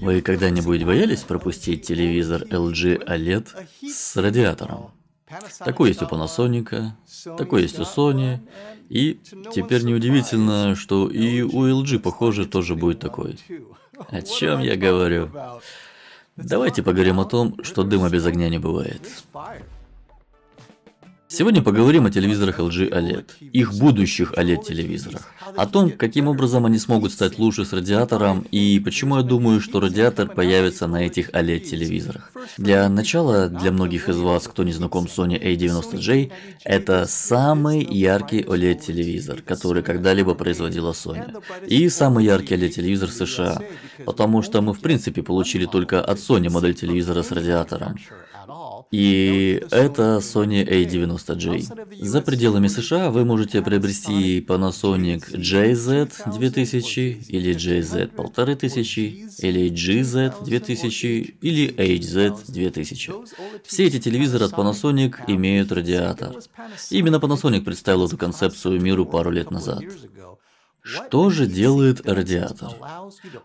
Вы когда-нибудь боялись пропустить телевизор LG OLED с радиатором? Такой есть у Panasonic, такой есть у Sony, и теперь неудивительно, что и у LG, похоже, тоже будет такой. О чем я говорю? Давайте поговорим о том, что дыма без огня не бывает. Сегодня поговорим о телевизорах LG OLED, их будущих OLED-телевизорах, о том, каким образом они смогут стать лучше с радиатором и почему я думаю, что радиатор появится на этих OLED-телевизорах. Для начала, для многих из вас, кто не знаком с Sony A90J, это самый яркий OLED-телевизор, который когда-либо производила Sony. И самый яркий OLED-телевизор США, потому что мы в принципе получили только от Sony модель телевизора с радиатором. И это Sony A90J. За пределами США вы можете приобрести Panasonic JZ 2000 или JZ 1500 или GZ 2000 или HZ 2000. Все эти телевизоры от Panasonic имеют радиатор. Именно Panasonic представил эту концепцию миру пару лет назад. Что же делает радиатор?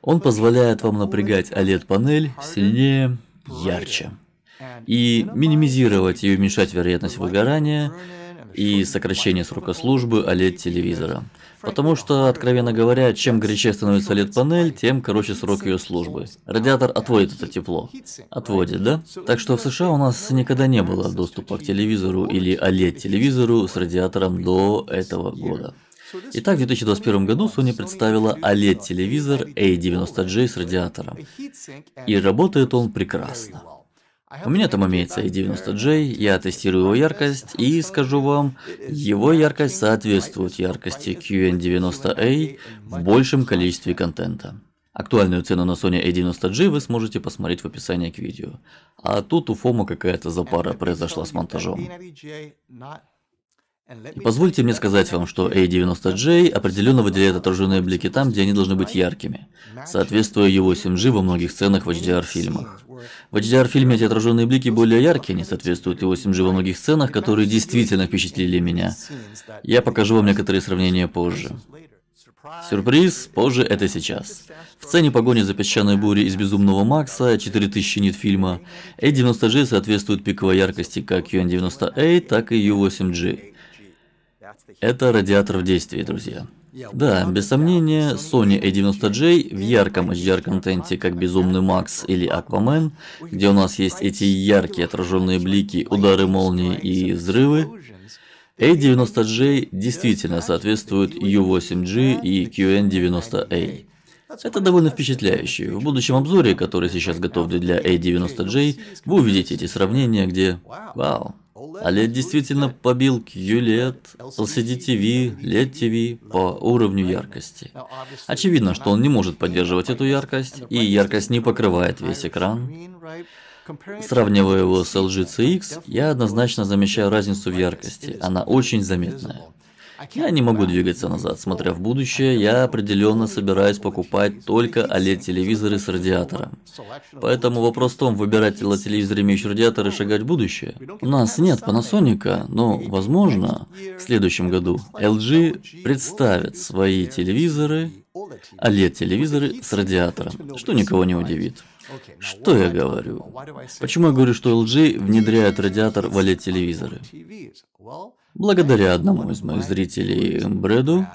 Он позволяет вам напрягать OLED-панель сильнее, ярче и минимизировать и уменьшать вероятность выгорания и сокращение срока службы OLED телевизора. Потому что, откровенно говоря, чем горячее становится LED-панель, тем короче срок ее службы. Радиатор отводит это тепло. Отводит, да? Так что в США у нас никогда не было доступа к телевизору или OLED-телевизору с радиатором до этого года. Итак, в 2021 году Sony представила OLED-телевизор A90J с радиатором. И работает он прекрасно. У меня там имеется i90J, я тестирую его яркость и скажу вам, его яркость соответствует яркости QN90A в большем количестве контента. Актуальную цену на Sony A90G вы сможете посмотреть в описании к видео. А тут у Фома какая-то запара произошла с монтажом. И позвольте мне сказать вам, что A90J определенно выделяет отраженные блики там, где они должны быть яркими, соответствуя его 7G во многих сценах в HDR-фильмах. В HDR-фильме эти отраженные блики более яркие, они соответствуют его 7G во многих сценах, которые действительно впечатлили меня. Я покажу вам некоторые сравнения позже. Сюрприз, позже это сейчас. В сцене погони за песчаной бурей из Безумного Макса, 4000 нит фильма, a 90 j соответствует пиковой яркости как UN98, так и U8G. Это радиатор в действии, друзья. Да, без сомнения, Sony A90J в ярком HDR-контенте, как Безумный Макс или Аквамен, где у нас есть эти яркие отраженные блики, удары молнии и взрывы, A90J действительно соответствует U8G и QN90A. Это довольно впечатляюще. В будущем обзоре, который сейчас готовлю для A90J, вы увидите эти сравнения, где... Вау, Олег действительно побил QLED, LCD TV, LED TV по уровню яркости. Очевидно, что он не может поддерживать эту яркость, и яркость не покрывает весь экран. Сравнивая его с LG CX, я однозначно замечаю разницу в яркости, она очень заметная. Я не могу двигаться назад. Смотря в будущее, я определенно собираюсь покупать только OLED-телевизоры с радиатором. Поэтому вопрос в том, выбирать телевизор, имеющий радиатор и шагать в будущее. У нас нет Panasonic, но, возможно, в следующем году LG представит свои телевизоры, OLED-телевизоры с радиатором, что никого не удивит. Что я говорю? Почему я говорю, что LG внедряет радиатор в OLED-телевизоры? Благодаря одному из моих зрителей, Брэду,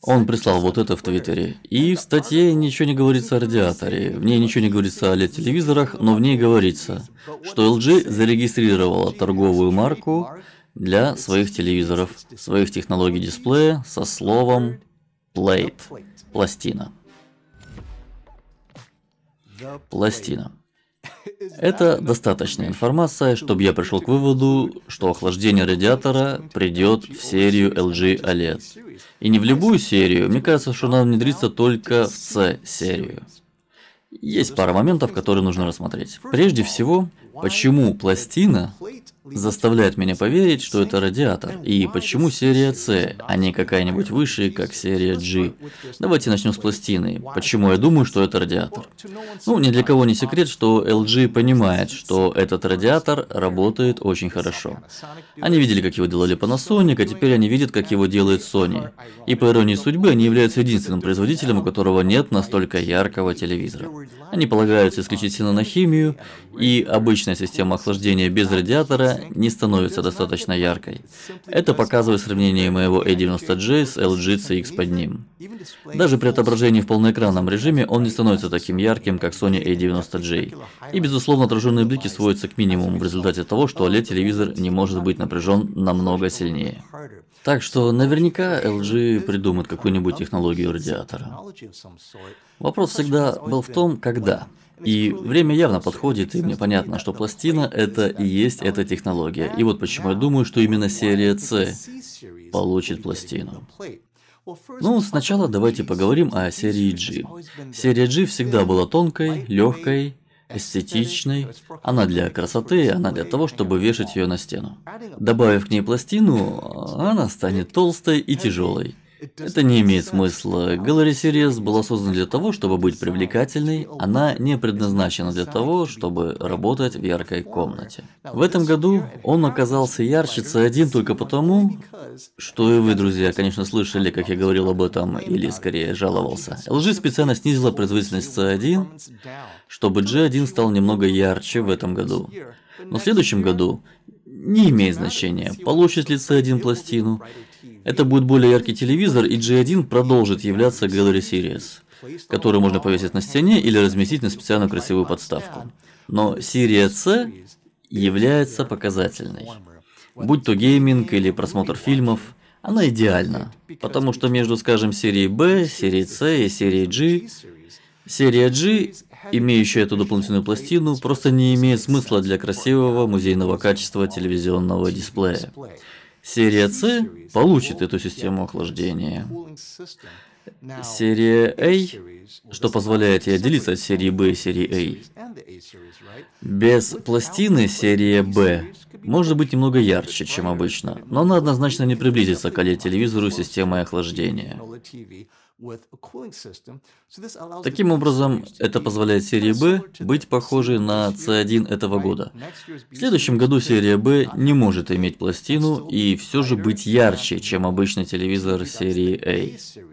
он прислал вот это в Твиттере. И в статье ничего не говорится о радиаторе, в ней ничего не говорится о LED-телевизорах, но в ней говорится, что LG зарегистрировала торговую марку для своих телевизоров, своих технологий дисплея со словом плейт, – «пластина» пластина. Это достаточная информация, чтобы я пришел к выводу, что охлаждение радиатора придет в серию LG OLED. И не в любую серию, мне кажется, что она внедрится только в C-серию. Есть пара моментов, которые нужно рассмотреть. Прежде всего, почему пластина заставляет меня поверить, что это радиатор, и почему серия C, а не какая-нибудь выше, как серия G. Давайте начнем с пластины. Почему я думаю, что это радиатор? Ну, ни для кого не секрет, что LG понимает, что этот радиатор работает очень хорошо. Они видели, как его делали Panasonic, а теперь они видят, как его делает Sony. И по иронии судьбы, они являются единственным производителем, у которого нет настолько яркого телевизора. Они полагаются исключительно на химию, и обычная система охлаждения без радиатора не становится достаточно яркой. Это показывает сравнение моего A90J с LG CX под ним. Даже при отображении в полноэкранном режиме он не становится таким ярким, как Sony A90J. И, безусловно, отраженные блики сводятся к минимуму в результате того, что OLED-телевизор не может быть напряжен намного сильнее. Так что наверняка LG придумает какую-нибудь технологию радиатора. Вопрос всегда был в том, когда. И время явно подходит, и мне понятно, что пластина — это и есть эта технология. И вот почему я думаю, что именно серия C получит пластину. Ну, сначала давайте поговорим о серии G. Серия G всегда была тонкой, легкой, эстетичной. Она для красоты, она для того, чтобы вешать ее на стену. Добавив к ней пластину, она станет толстой и тяжелой. Это не имеет смысла. Галери Сириес была создана для того, чтобы быть привлекательной, она не предназначена для того, чтобы работать в яркой комнате. В этом году он оказался ярчицей один только потому, что и вы, друзья, конечно, слышали, как я говорил об этом, или скорее жаловался. LG специально снизила производительность C1, чтобы G1 стал немного ярче в этом году. Но в следующем году не имеет значения, получит ли C1 пластину. Это будет более яркий телевизор, и G1 продолжит являться Gallery Series, который можно повесить на стене или разместить на специально красивую подставку. Но серия C является показательной. Будь то гейминг или просмотр фильмов, она идеальна, потому что между, скажем, серией B, серией C и серией G, серия G имеющая эту дополнительную пластину, просто не имеет смысла для красивого музейного качества телевизионного дисплея. Серия C получит эту систему охлаждения. Серия A, что позволяет ей отделиться от серии B и серии A. Без пластины серия B может быть немного ярче, чем обычно, но она однозначно не приблизится к OLED-телевизору системой охлаждения. Таким образом, это позволяет серии B быть похожей на C1 этого года. В следующем году серия B не может иметь пластину и все же быть ярче, чем обычный телевизор серии A.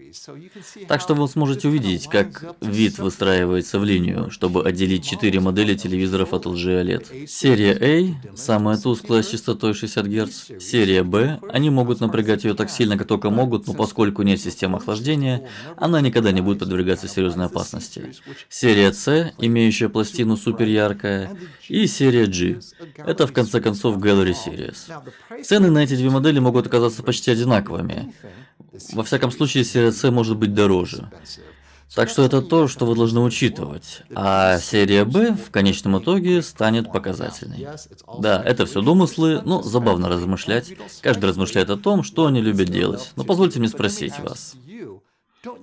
Так что вы сможете увидеть, как вид выстраивается в линию, чтобы отделить четыре модели телевизоров от LG OLED. Серия A самая тусклая с частотой 60 Гц. Серия B, они могут напрягать ее так сильно, как только могут, но поскольку нет системы охлаждения, она никогда не будет подвергаться серьезной опасности. Серия С, имеющая пластину супер яркая, и серия G. Это в конце концов Gallery Series. Цены на эти две модели могут оказаться почти одинаковыми. Во всяком случае, серия С может быть дороже. Так что это то, что вы должны учитывать. А серия B в конечном итоге станет показательной. Да, это все домыслы, но забавно размышлять. Каждый размышляет о том, что они любят делать. Но позвольте мне спросить вас.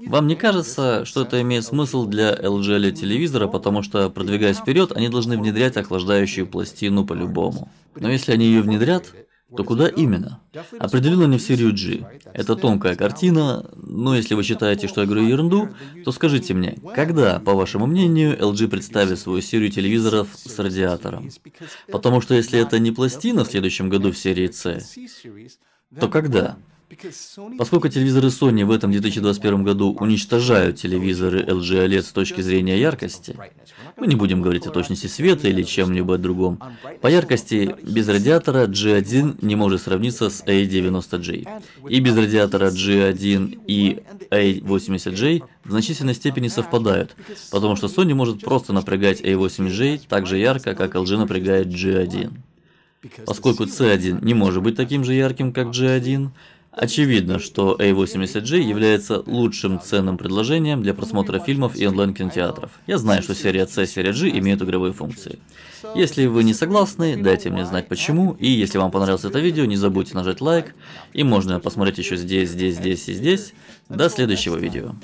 Вам не кажется, что это имеет смысл для LGL телевизора, потому что, продвигаясь вперед, они должны внедрять охлаждающую пластину по-любому. Но если они ее внедрят, то куда именно? Определенно не в серию G. Это тонкая картина, но если вы считаете, что я говорю ерунду, то скажите мне, когда, по вашему мнению, LG представит свою серию телевизоров с радиатором? Потому что если это не пластина в следующем году в серии C, то когда? Поскольку телевизоры Sony в этом 2021 году уничтожают телевизоры LG OLED с точки зрения яркости, мы не будем говорить о точности света или чем-либо другом. По яркости без радиатора G1 не может сравниться с A90J. И без радиатора G1 и A80J в значительной степени совпадают, потому что Sony может просто напрягать A80J так же ярко, как LG напрягает G1. Поскольку C1 не может быть таким же ярким, как G1, Очевидно, что A80G является лучшим ценным предложением для просмотра фильмов и онлайн-кинотеатров. Я знаю, что серия C и серия G имеют игровые функции. Если вы не согласны, дайте мне знать почему, и если вам понравилось это видео, не забудьте нажать лайк, и можно посмотреть еще здесь, здесь, здесь и здесь. До следующего видео.